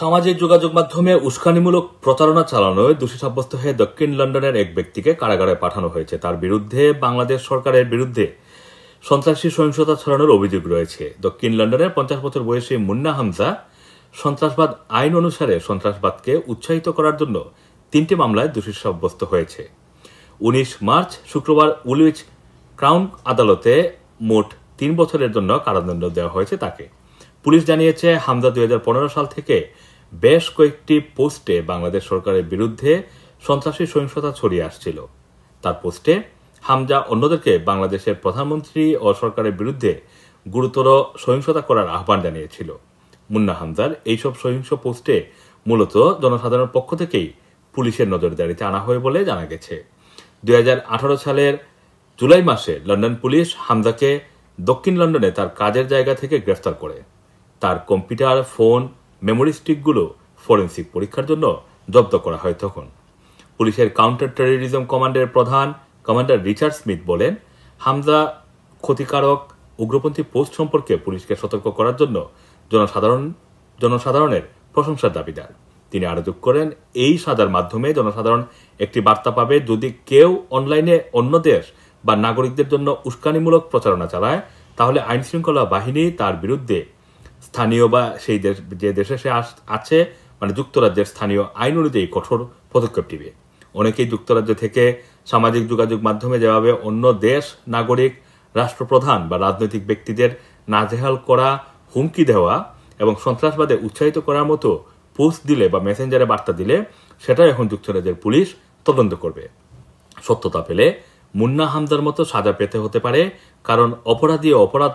সামাজিক যোগাযোগ মাধ্যমে উস্কানিমূলক প্রচারণা চালানোয় দোষী সাব্যস্ত হয়ে দক্ষিণ লন্ডনের এক ব্যক্তিকে কারাগারে পাঠানো হয়েছে তার বিরুদ্ধে বাংলাদেশ সরকারের বিরুদ্ধে সন্ত্রাসী সহিংসতা ছড়ানোর অভিযোগ রয়েছে দক্ষিণ লন্ডনের পঞ্চাশ বছর বয়সী মুন্না হামজা সন্ত্রাসবাদ আইন অনুসারে সন্ত্রাসবাদকে উৎসাহিত করার জন্য তিনটি মামলায় দোষী সাব্যস্ত হয়েছে উনিশ মার্চ শুক্রবার উলুইচ ক্রাউন আদালতে মোট তিন বছরের জন্য কারাদণ্ড দেওয়া হয়েছে তাকে পুলিশ জানিয়েছে হামজা দুই সাল থেকে বেশ কয়েকটি পোস্টে বাংলাদেশ সরকারের বিরুদ্ধে সন্ত্রাসী সহিংসতা ছড়িয়ে আসছিল তার পোস্টে হামজা অন্যদেরকে বাংলাদেশের প্রধানমন্ত্রী ও সরকারের বিরুদ্ধে গুরুতর সহিংসতা করার আহ্বান জানিয়েছিল মুন্না হামজার এইসব সহিংস পোস্টে মূলত জনসাধারণের পক্ষ থেকেই পুলিশের নজরদারিতে আনা হয় বলে জানা গেছে দুই সালের জুলাই মাসে লন্ডন পুলিশ হামজাকে দক্ষিণ লন্ডনে তার কাজের জায়গা থেকে গ্রেফতার করে তার কম্পিউটার ফোন মেমোরি স্টিকগুলো ফরেন্সিক পরীক্ষার জন্য জব্দ করা হয় তখন পুলিশের কাউন্টার টেরোরিজম কমান্ডের প্রধান কমান্ডার রিচার্ড স্মিথ বলেন হামজা ক্ষতিকারক উগ্রপন্থী পোস্ট সম্পর্কে পুলিশকে সতর্ক করার জন্য জনসাধারণ জনসাধারণের প্রশংসার দাবিদার তিনি আরো যোগ করেন এই সাজার মাধ্যমে জনসাধারণ একটি বার্তা পাবে যদি কেউ অনলাইনে অন্য দেশ বা নাগরিকদের জন্য উস্কানিমূলক প্রচারণা চালায় তাহলে আইনশৃঙ্খলা বাহিনী তার বিরুদ্ধে স্থানীয় বা সেই দেশ যে দেশে সে আছে মানে যুক্তরাজ্যের স্থানীয় আইন অনুযায়ী কঠোর পদক্ষেপ নেবে অনেকেই যুক্তরাজ্য থেকে সামাজিক যোগাযোগ মাধ্যমে যেভাবে অন্য দেশ নাগরিক রাষ্ট্রপ্রধান বা রাজনৈতিক ব্যক্তিদের নাজেহাল করা হুমকি দেওয়া এবং সন্ত্রাসবাদে উৎসাহিত করার মতো পোস্ট দিলে বা মেসেঞ্জারে বার্তা দিলে সেটা এখন যুক্তরাজ্যের পুলিশ তদন্ত করবে সত্যতা পেলে মুন্না হামদার মতো সাজা পেতে হতে পারে কারণ অপরাধী অপরাধ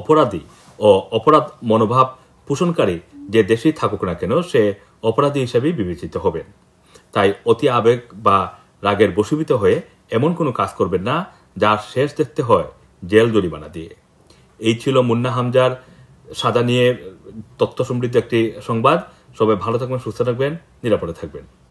অপরাধী ও অপরাধ মনোভাব পোষণকারী যে দেশেই থাকুক না কেন সে অপরাধী হিসেবেই বিবেচিত হবেন তাই অতি আবেগ বা রাগের বশীভূত হয়ে এমন কোনো কাজ করবেন না যার শেষ দেখতে হয় জেল জরিমানা দিয়ে এই ছিল মুন্না হামজার সাদা নিয়ে তথ্য সমৃদ্ধ একটি সংবাদ সবাই ভালো থাকবেন সুস্থ থাকবেন নিরাপদে থাকবেন